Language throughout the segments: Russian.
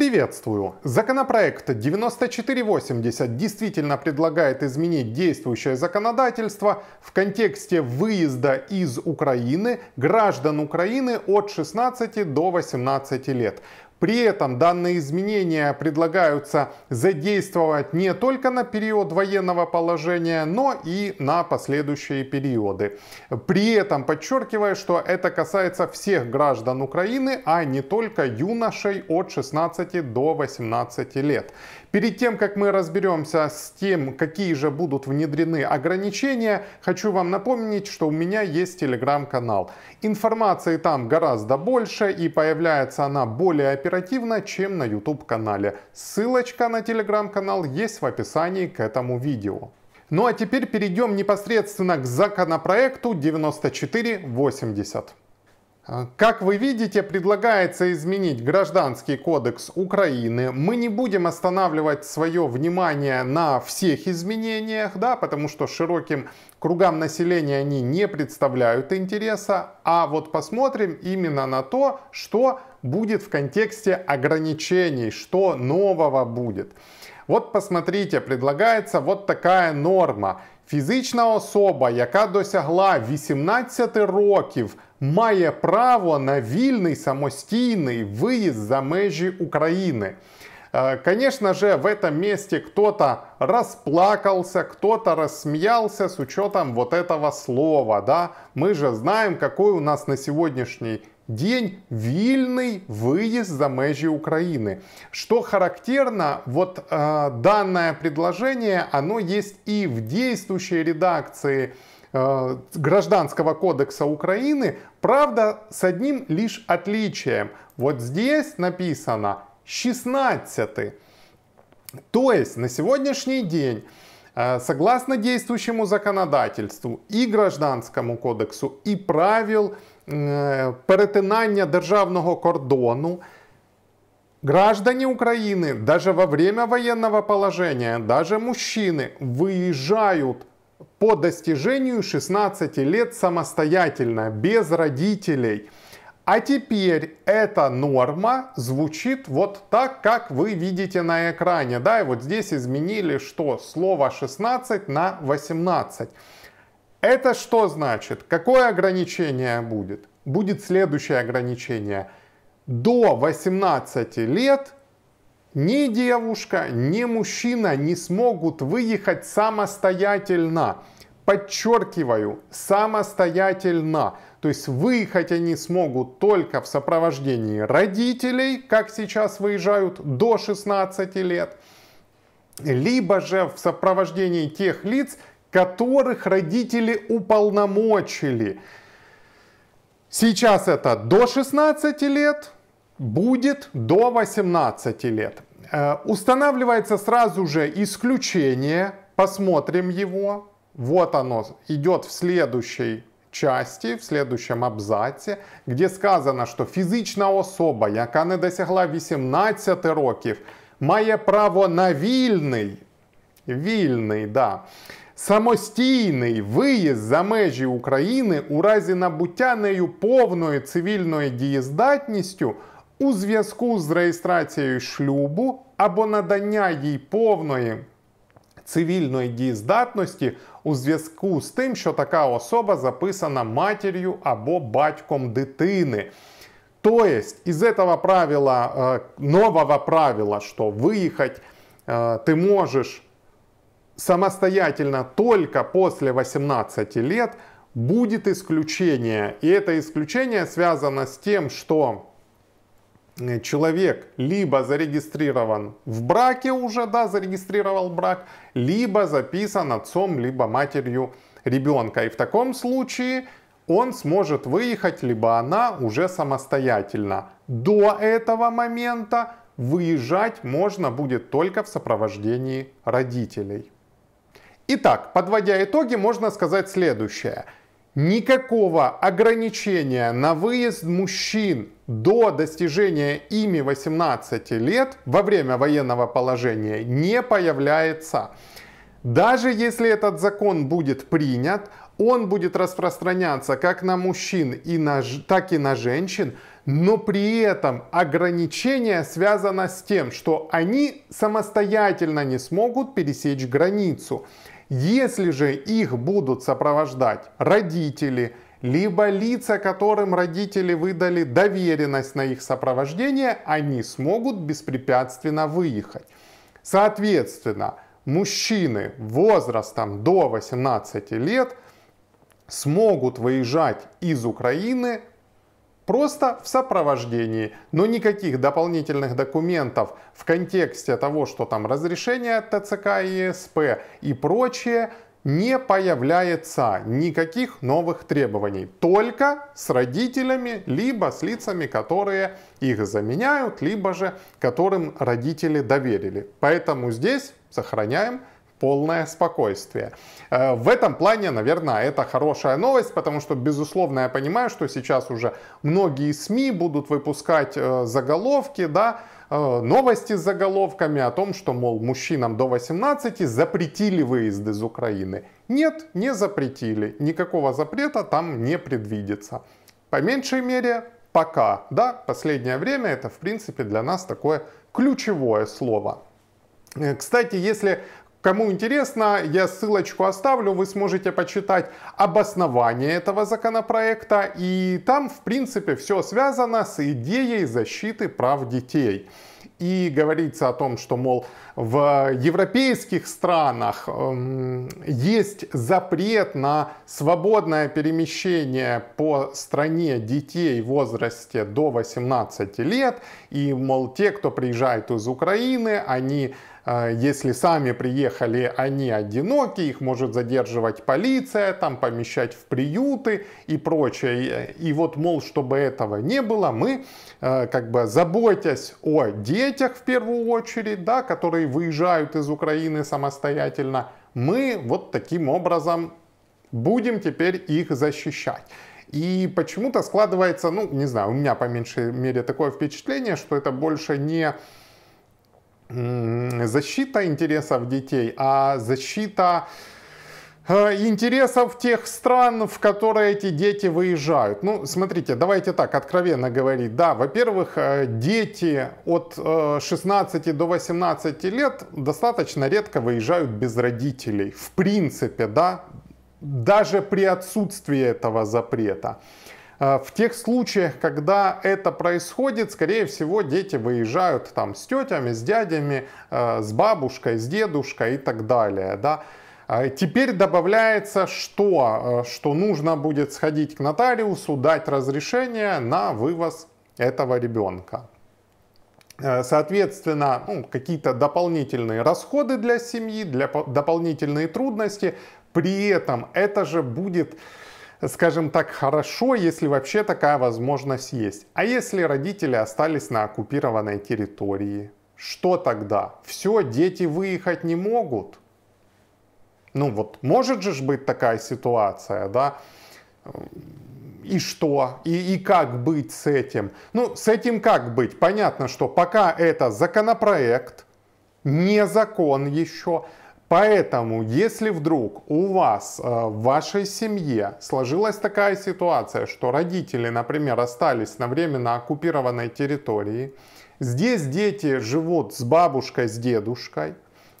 Приветствую! Законопроект 9480 действительно предлагает изменить действующее законодательство в контексте выезда из Украины граждан Украины от 16 до 18 лет. При этом данные изменения предлагаются задействовать не только на период военного положения, но и на последующие периоды. При этом подчеркивая, что это касается всех граждан Украины, а не только юношей от 16 до 18 лет. Перед тем, как мы разберемся с тем, какие же будут внедрены ограничения, хочу вам напомнить, что у меня есть телеграм-канал. Информации там гораздо больше и появляется она более оперативно, чем на YouTube-канале. Ссылочка на телеграм-канал есть в описании к этому видео. Ну а теперь перейдем непосредственно к законопроекту 9480. Как вы видите, предлагается изменить Гражданский кодекс Украины. Мы не будем останавливать свое внимание на всех изменениях, да, потому что широким кругам населения они не представляют интереса, а вот посмотрим именно на то, что будет в контексте ограничений, что нового будет. Вот посмотрите, предлагается вот такая норма. Фізична особа, яка досягла 18 років, має право на вільний самостійний виїзд за межі України. Конечно же, в этом месте кто-то расплакался, кто-то рассмеялся с учетом вот этого слова. Да? Мы же знаем, какой у нас на сегодняшний день вильный выезд за межі Украины. Что характерно, вот э, данное предложение, оно есть и в действующей редакции э, Гражданского кодекса Украины, правда, с одним лишь отличием. Вот здесь написано 16. То есть на сегодняшний день а, Согласно действующему законодательству и Гражданскому кодексу, и правил перетинання державного кордону. Граждане Украины даже во время военного положения, даже мужчины выезжают по достижению 16 лет самостоятельно, без родителей. А теперь эта норма звучит вот так, как вы видите на экране. Да, и вот здесь изменили, что слово 16 на 18. Это что значит? Какое ограничение будет? Будет следующее ограничение. До 18 лет ни девушка, ни мужчина не смогут выехать самостоятельно. Подчеркиваю, самостоятельно. То есть выехать они смогут только в сопровождении родителей, как сейчас выезжают до 16 лет, либо же в сопровождении тех лиц, которых родители уполномочили. Сейчас это до 16 лет, будет до 18 лет. Э, устанавливается сразу же исключение, посмотрим его. Вот оно идет в следующей части, в следующем абзаце, где сказано, что фізична особа, яка не досягла 18 років, має право на вільний, вільний, да, самостійний виїзд за межі України у разі набуття нею повною цивільною дієздатністю у зв'язку з реєстрацією шлюбу або надання їй повної цивільної дієздатності у зв'язку з тим, що така особа записана матір'ю або батьком дитини. То есть из этого правила, е, нового правила, що виїхати, е, ти можеш. самостоятельно только после 18 лет будет исключение. И это исключение связано с тем, что э, человек либо зарегистрирован в браке уже, да, зарегистрировал брак, либо записан отцом, либо матерью ребенка. И в таком случае он сможет выехать, либо она уже самостоятельно. До этого момента выезжать можно будет только в сопровождении родителей. Итак, подводя итоги, можно сказать следующее. Никакого ограничения на выезд мужчин до достижения ими 18 лет во время военного положения не появляется. Даже если этот закон будет принят, он будет распространяться как на мужчин, и на, так и на женщин, но при этом ограничение связано с тем, что они самостоятельно не смогут пересечь границу. Если же их будут сопровождать родители, либо лица, которым родители выдали доверенность на их сопровождение, они смогут беспрепятственно выехать. Соответственно, мужчины возрастом до 18 лет смогут выезжать из Украины просто в сопровождении, но никаких дополнительных документов в контексте того, что там разрешение ТЦК и ЕСП и прочее, не появляется никаких новых требований, только с родителями, либо с лицами, которые их заменяют, либо же которым родители доверили. Поэтому здесь сохраняем полное спокойствие. Э, в этом плане, наверное, это хорошая новость, потому что, безусловно, я понимаю, что сейчас уже многие СМИ будут выпускать э, заголовки, да, э, новости с заголовками о том, что, мол, мужчинам до 18 запретили выезд из Украины. Нет, не запретили. Никакого запрета там не предвидится. По меньшей мере, пока. Да, последнее время это, в принципе, для нас такое ключевое слово. Кстати, если Кому интересно, я ссылочку оставлю, вы сможете почитать обоснование этого законопроекта, и там, в принципе, все связано с идеей защиты прав детей. И говорится о том, что, мол, в европейских странах эм, есть запрет на свободное перемещение по стране детей в возрасте до 18 лет. И, мол, те, кто приезжает из Украины, они а, если сами приехали, они одиноки, их может задерживать полиция, там помещать в приюты и прочее. И э, вот, мол, чтобы этого не было, мы, э, как бы заботясь о детях в первую очередь, да, которые выезжают из Украины самостоятельно, мы вот таким образом будем теперь их защищать. И почему-то складывается, ну, не знаю, у меня по меньшей мере такое впечатление, что это больше не Э, защита интересов детей, а защита э, интересов тех стран, в которые эти дети выезжают. Ну, смотрите, давайте так откровенно говорить. Да, во-первых, э, дети от 16 до 18 лет достаточно редко выезжают без родителей. В принципе, да, даже при отсутствии этого запрета. А, в тех случаях, когда это происходит, скорее всего, дети выезжают там с тетями, с дядями, а, с бабушкой, с дедушкой и так далее. Да? А, теперь добавляется, что, что нужно будет сходить к нотариусу, дать разрешение на вывоз этого ребенка. Соответственно, ну, какие-то дополнительные расходы для семьи, для дополнительные трудности. При этом это же будет скажем так, хорошо, если вообще такая возможность есть. А если родители остались на оккупированной территории, что тогда? Все, дети выехать не могут. Ну вот, может же быть такая ситуация, да? и что, и, и как быть с этим. Ну, с этим как быть? Понятно, что пока это законопроект, не закон еще, Поэтому, если вдруг у вас э, в вашей семье сложилась такая ситуация, что родители, например, остались на временно оккупированной территории, здесь дети живут с бабушкой, с дедушкой,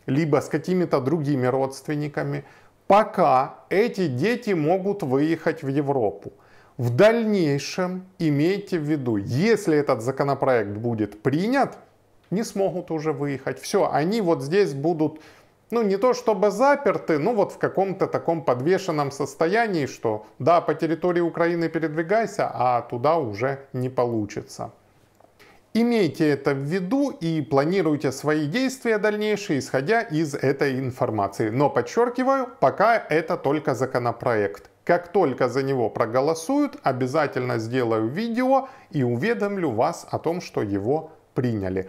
либо с какими-то другими родственниками, пока эти дети могут выехать в Европу. В дальнейшем имейте в виду, если этот законопроект будет принят, не смогут уже выехать. Все, они вот здесь будут ну не то чтобы заперты, но вот в каком-то таком подвешенном состоянии, что да, по территории Украины передвигайся, а туда уже не получится. Имейте это в виду и планируйте свои действия дальнейшие, исходя из этой информации. Но подчеркиваю, пока это только законопроект. Как только за него проголосуют, обязательно сделаю видео и уведомлю вас о том, что его приняли.